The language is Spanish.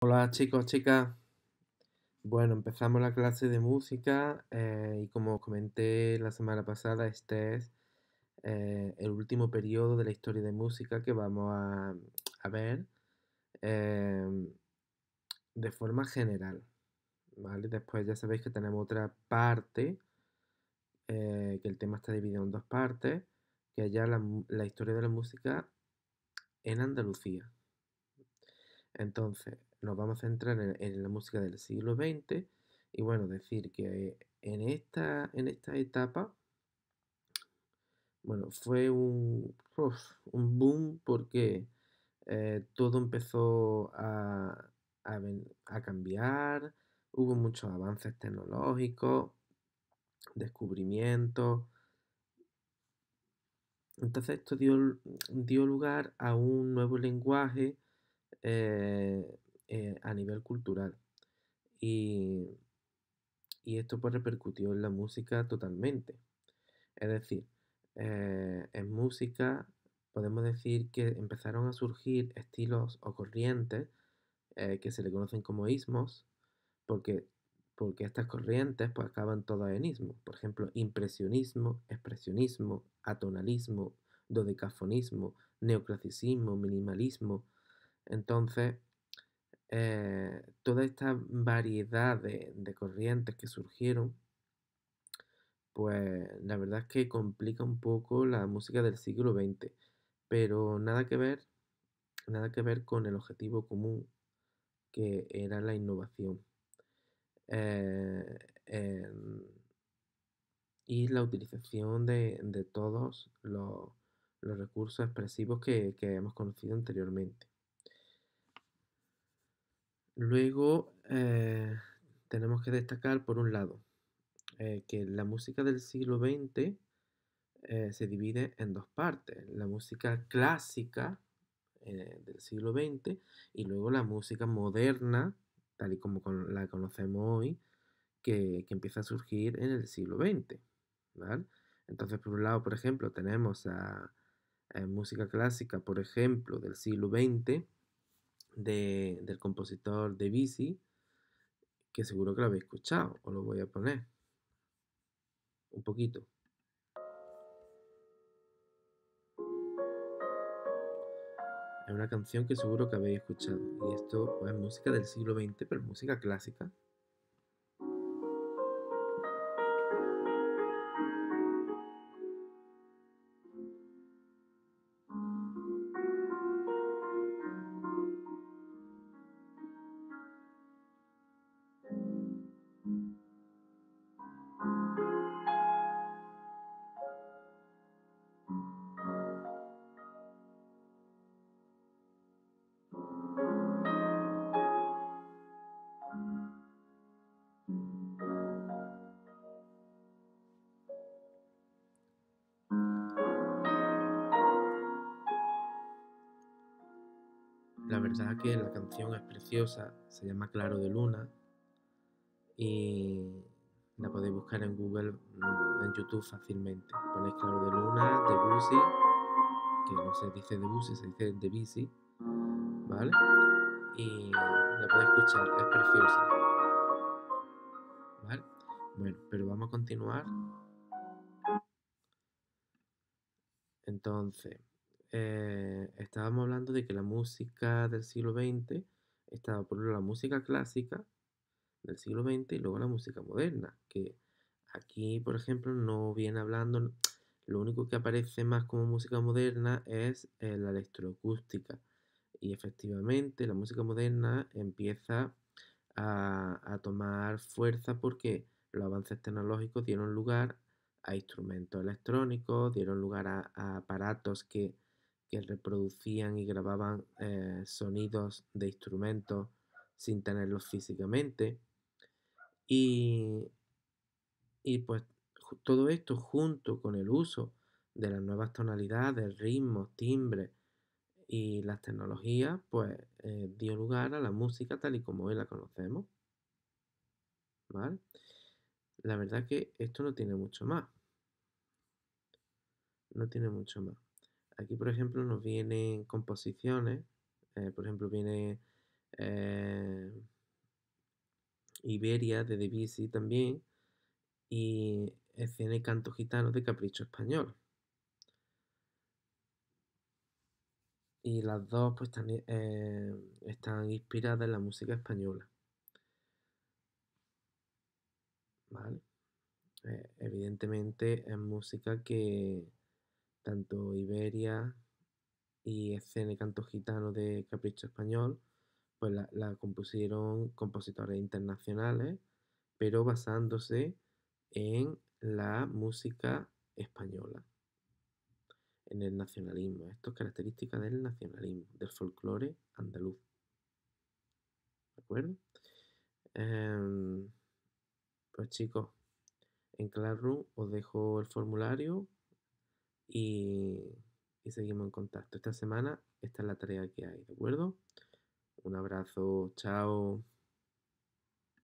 Hola chicos, chicas. Bueno, empezamos la clase de música eh, y como os comenté la semana pasada, este es eh, el último periodo de la historia de música que vamos a, ver em, de forma general. ¿vale? Después ya sabéis que tenemos otra parte, eh, que el tema está dividido en dos partes, que es ya la, la historia de la música en Andalucía. Entonces, nos vamos a centrar en, la música del siglo XX y bueno, decir que en esta, en esta etapa, bueno, fue un, un boom porque eh, todo empezó a, cambiar, hubo muchos avances tecnológicos, descubrimientos. Entonces esto dio, dio, lugar a un nuevo lenguaje eh, eh, a nivel cultural. Y, y, esto pues repercutió en la música totalmente. Es decir, eh, en música podemos decir que empezaron a surgir estilos o corrientes eh, que se le conocen como ismos, porque, porque estas corrientes pues acaban todas en ismo. Por ejemplo, impresionismo, expresionismo, atonalismo, dodecafonismo, neoclasicismo, minimalismo. Entonces, eh, toda esta variedad de, corrientes que surgieron, pues la verdad es que complica un poco la música del siglo XX, pero nada que ver, nada que ver con el objetivo común que era la innovación. Eh, y la utilización de, todos los, recursos expresivos que hemos conocido anteriormente. Luego eh, tenemos que destacar, por un lado, eh, que la música del siglo XX eh, se divide en dos partes, la música clásica del siglo XX y luego la música moderna, tal y como la conocemos hoy, que, empieza a surgir en el siglo XX. Entonces, por un lado, por ejemplo, tenemos a, a música clásica, por ejemplo, del siglo XX, del compositor de Bici, que seguro que lo habéis escuchado, os lo voy a poner un poquito. Es una canción que seguro que habéis escuchado. Y esto es música del siglo XX, pero música clásica. la verdad que la canción es preciosa, se llama Claro de Luna y la podéis buscar en Google, mm, en YouTube fácilmente. Ponéis Claro de Luna, Debussy, que no se dice Debussy, se dice Debussy, ¿vale? Y la podéis escuchar, es preciosa. ¿Vale? Bueno, pero vamos a continuar. Entonces... Eh, estábamos hablando de que la música del siglo XX estaba por la música clásica del siglo XX y luego la música moderna, que aquí, por ejemplo, no viene hablando, lo único que aparece más como música moderna es eh, la electroacústica. Y efectivamente la música moderna empieza a, tomar fuerza porque los avances tecnológicos dieron lugar a instrumentos electrónicos, dieron lugar a aparatos que que reproducían y grababan eh, sonidos de instrumentos sin tenerlos físicamente. Y, pues todo esto junto con el uso de las nuevas tonalidades, ritmos, timbres y las tecnologías, pues eh, dio lugar a la música tal y como hoy la conocemos. ¿Vale? La verdad que esto no tiene mucho más. No tiene mucho más. Aquí, por ejemplo, nos vienen composiciones. Eh, por ejemplo, viene eh, Iberia de Debussy también. Y escena y canto gitano de Capricho Español. Y las dos pues, están, eh, están inspiradas en la música española. ¿Vale? evidentemente es música que, tanto Iberia y escena Canto Gitano de Capricho Español, pues la, compusieron compositores internacionales, pero basándose en la música española, en el nacionalismo. Esto es característica del nacionalismo, del folclore andaluz. ¿De acuerdo? Em, pues chicos, en Classroom os dejo el formulario y, seguimos en contacto. Esta semana esta es la tarea que hay, ¿de acuerdo? Un abrazo, chao.